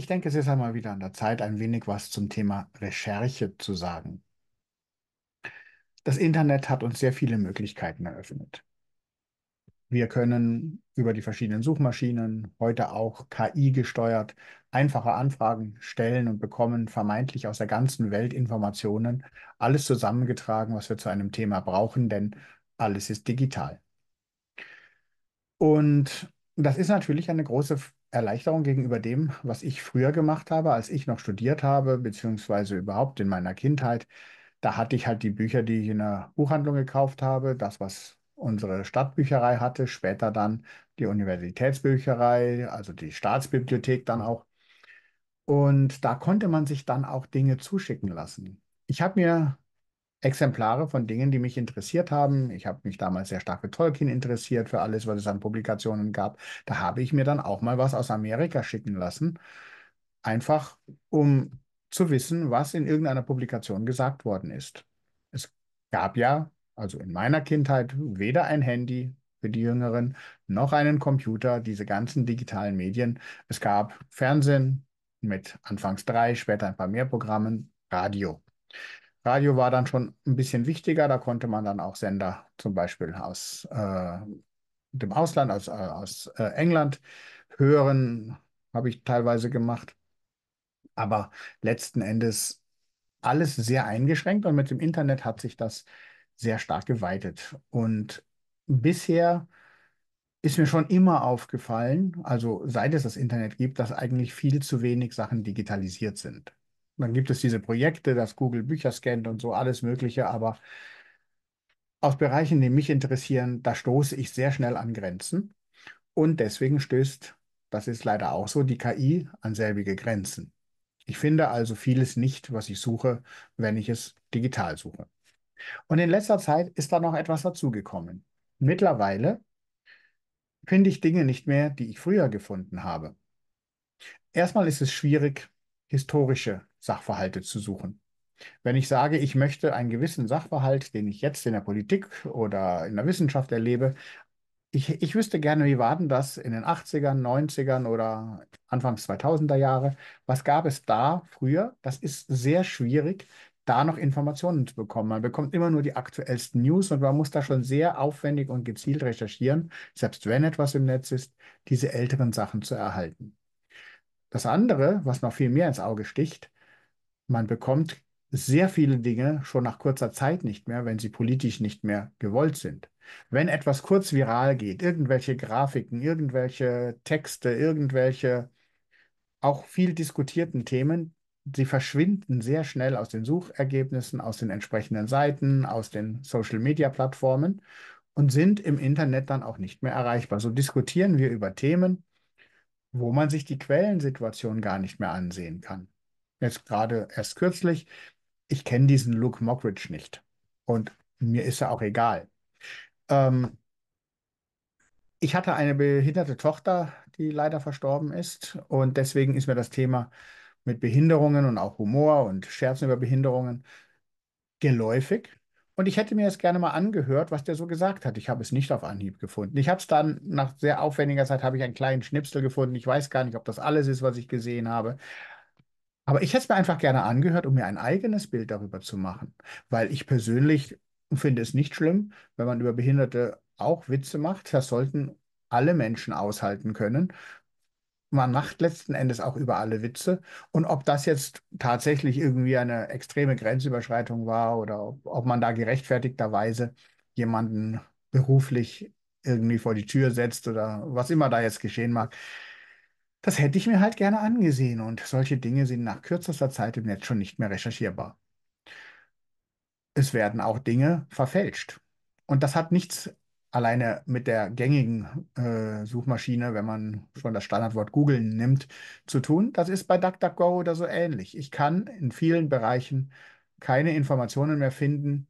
Ich denke, es ist einmal wieder an der Zeit, ein wenig was zum Thema Recherche zu sagen. Das Internet hat uns sehr viele Möglichkeiten eröffnet. Wir können über die verschiedenen Suchmaschinen, heute auch KI gesteuert, einfache Anfragen stellen und bekommen vermeintlich aus der ganzen Welt Informationen, alles zusammengetragen, was wir zu einem Thema brauchen, denn alles ist digital. Und das ist natürlich eine große Erleichterung gegenüber dem, was ich früher gemacht habe, als ich noch studiert habe, beziehungsweise überhaupt in meiner Kindheit. Da hatte ich halt die Bücher, die ich in der Buchhandlung gekauft habe, das, was unsere Stadtbücherei hatte, später dann die Universitätsbücherei, also die Staatsbibliothek dann auch. Und da konnte man sich dann auch Dinge zuschicken lassen. Ich habe mir Exemplare von Dingen, die mich interessiert haben. Ich habe mich damals sehr stark für Tolkien interessiert, für alles, was es an Publikationen gab. Da habe ich mir dann auch mal was aus Amerika schicken lassen, einfach um zu wissen, was in irgendeiner Publikation gesagt worden ist. Es gab ja, also in meiner Kindheit, weder ein Handy für die Jüngeren noch einen Computer, diese ganzen digitalen Medien. Es gab Fernsehen mit anfangs drei, später ein paar mehr Programmen, Radio. Radio war dann schon ein bisschen wichtiger, da konnte man dann auch Sender zum Beispiel aus äh, dem Ausland, aus, äh, aus äh, England hören, habe ich teilweise gemacht. Aber letzten Endes alles sehr eingeschränkt und mit dem Internet hat sich das sehr stark geweitet. Und bisher ist mir schon immer aufgefallen, also seit es das Internet gibt, dass eigentlich viel zu wenig Sachen digitalisiert sind dann gibt es diese Projekte, dass Google Bücher scannt und so, alles Mögliche, aber aus Bereichen, die mich interessieren, da stoße ich sehr schnell an Grenzen. Und deswegen stößt, das ist leider auch so, die KI an selbige Grenzen. Ich finde also vieles nicht, was ich suche, wenn ich es digital suche. Und in letzter Zeit ist da noch etwas dazugekommen. Mittlerweile finde ich Dinge nicht mehr, die ich früher gefunden habe. Erstmal ist es schwierig, historische Sachverhalte zu suchen. Wenn ich sage, ich möchte einen gewissen Sachverhalt, den ich jetzt in der Politik oder in der Wissenschaft erlebe, ich, ich wüsste gerne, wie war denn das in den 80ern, 90ern oder Anfangs 2000er Jahre? Was gab es da früher? Das ist sehr schwierig, da noch Informationen zu bekommen. Man bekommt immer nur die aktuellsten News und man muss da schon sehr aufwendig und gezielt recherchieren, selbst wenn etwas im Netz ist, diese älteren Sachen zu erhalten. Das andere, was noch viel mehr ins Auge sticht, man bekommt sehr viele Dinge schon nach kurzer Zeit nicht mehr, wenn sie politisch nicht mehr gewollt sind. Wenn etwas kurz viral geht, irgendwelche Grafiken, irgendwelche Texte, irgendwelche auch viel diskutierten Themen, sie verschwinden sehr schnell aus den Suchergebnissen, aus den entsprechenden Seiten, aus den Social-Media-Plattformen und sind im Internet dann auch nicht mehr erreichbar. So diskutieren wir über Themen, wo man sich die Quellensituation gar nicht mehr ansehen kann jetzt gerade erst kürzlich, ich kenne diesen Luke Mockridge nicht. Und mir ist er auch egal. Ähm, ich hatte eine behinderte Tochter, die leider verstorben ist. Und deswegen ist mir das Thema mit Behinderungen und auch Humor und Scherzen über Behinderungen geläufig. Und ich hätte mir das gerne mal angehört, was der so gesagt hat. Ich habe es nicht auf Anhieb gefunden. Ich habe es dann nach sehr aufwendiger Zeit, habe ich einen kleinen Schnipsel gefunden. Ich weiß gar nicht, ob das alles ist, was ich gesehen habe. Aber ich hätte es mir einfach gerne angehört, um mir ein eigenes Bild darüber zu machen, weil ich persönlich finde es nicht schlimm, wenn man über Behinderte auch Witze macht. Das sollten alle Menschen aushalten können. Man macht letzten Endes auch über alle Witze. Und ob das jetzt tatsächlich irgendwie eine extreme Grenzüberschreitung war oder ob, ob man da gerechtfertigterweise jemanden beruflich irgendwie vor die Tür setzt oder was immer da jetzt geschehen mag, das hätte ich mir halt gerne angesehen und solche Dinge sind nach kürzester Zeit im Netz schon nicht mehr recherchierbar. Es werden auch Dinge verfälscht. Und das hat nichts alleine mit der gängigen äh, Suchmaschine, wenn man schon das Standardwort Google nimmt, zu tun. Das ist bei DuckDuckGo oder so ähnlich. Ich kann in vielen Bereichen keine Informationen mehr finden,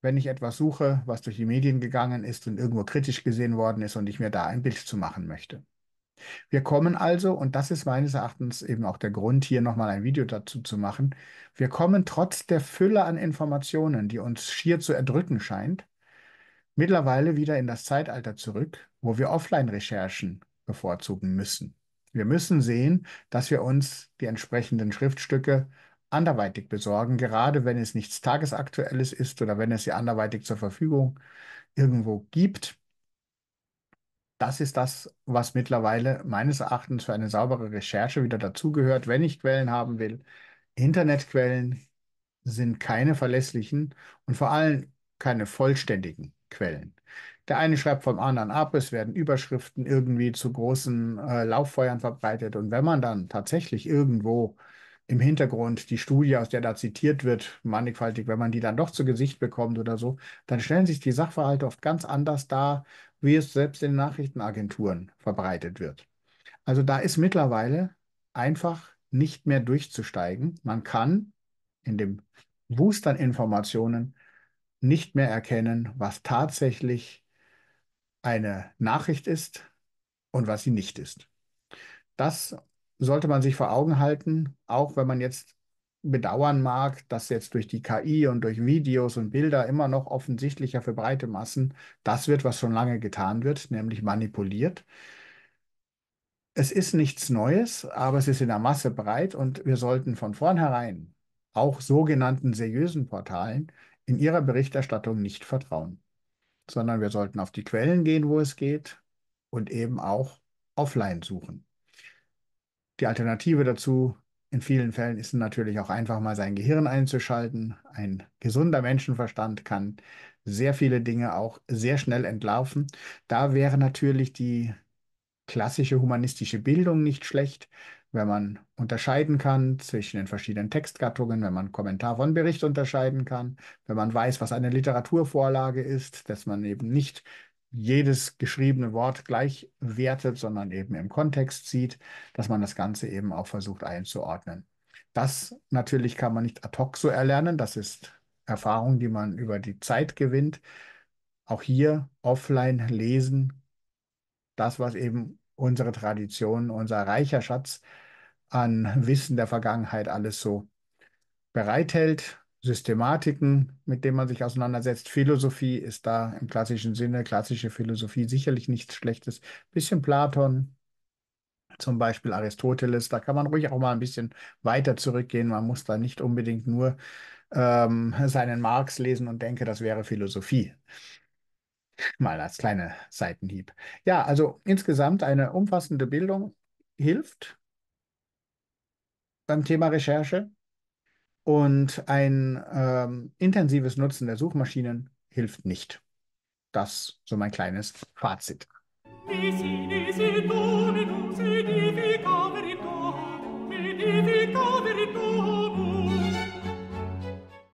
wenn ich etwas suche, was durch die Medien gegangen ist und irgendwo kritisch gesehen worden ist und ich mir da ein Bild zu machen möchte. Wir kommen also, und das ist meines Erachtens eben auch der Grund, hier nochmal ein Video dazu zu machen, wir kommen trotz der Fülle an Informationen, die uns schier zu erdrücken scheint, mittlerweile wieder in das Zeitalter zurück, wo wir Offline-Recherchen bevorzugen müssen. Wir müssen sehen, dass wir uns die entsprechenden Schriftstücke anderweitig besorgen, gerade wenn es nichts Tagesaktuelles ist oder wenn es sie anderweitig zur Verfügung irgendwo gibt das ist das, was mittlerweile meines Erachtens für eine saubere Recherche wieder dazugehört, wenn ich Quellen haben will. Internetquellen sind keine verlässlichen und vor allem keine vollständigen Quellen. Der eine schreibt vom anderen ab, es werden Überschriften irgendwie zu großen äh, Lauffeuern verbreitet. Und wenn man dann tatsächlich irgendwo im Hintergrund die Studie, aus der da zitiert wird, mannigfaltig, wenn man die dann doch zu Gesicht bekommt oder so, dann stellen sich die Sachverhalte oft ganz anders dar, wie es selbst in Nachrichtenagenturen verbreitet wird. Also da ist mittlerweile einfach nicht mehr durchzusteigen. Man kann in dem Wust an Informationen nicht mehr erkennen, was tatsächlich eine Nachricht ist und was sie nicht ist. Das sollte man sich vor Augen halten, auch wenn man jetzt bedauern mag, dass jetzt durch die KI und durch Videos und Bilder immer noch offensichtlicher für breite Massen das wird, was schon lange getan wird, nämlich manipuliert. Es ist nichts Neues, aber es ist in der Masse breit und wir sollten von vornherein auch sogenannten seriösen Portalen in ihrer Berichterstattung nicht vertrauen, sondern wir sollten auf die Quellen gehen, wo es geht und eben auch offline suchen. Die Alternative dazu in vielen Fällen ist es natürlich auch einfach mal sein Gehirn einzuschalten. Ein gesunder Menschenverstand kann sehr viele Dinge auch sehr schnell entlarven. Da wäre natürlich die klassische humanistische Bildung nicht schlecht, wenn man unterscheiden kann zwischen den verschiedenen Textgattungen, wenn man Kommentar von Bericht unterscheiden kann, wenn man weiß, was eine Literaturvorlage ist, dass man eben nicht jedes geschriebene Wort gleich wertet, sondern eben im Kontext sieht, dass man das Ganze eben auch versucht einzuordnen. Das natürlich kann man nicht ad hoc so erlernen, das ist Erfahrung, die man über die Zeit gewinnt. Auch hier offline lesen, das, was eben unsere Tradition, unser reicher Schatz an Wissen der Vergangenheit alles so bereithält Systematiken, mit denen man sich auseinandersetzt. Philosophie ist da im klassischen Sinne, klassische Philosophie sicherlich nichts Schlechtes. Bisschen Platon, zum Beispiel Aristoteles, da kann man ruhig auch mal ein bisschen weiter zurückgehen. Man muss da nicht unbedingt nur ähm, seinen Marx lesen und denke, das wäre Philosophie. Mal als kleiner Seitenhieb. Ja, also insgesamt eine umfassende Bildung hilft beim Thema Recherche. Und ein ähm, intensives Nutzen der Suchmaschinen hilft nicht. Das so mein kleines Fazit. Musik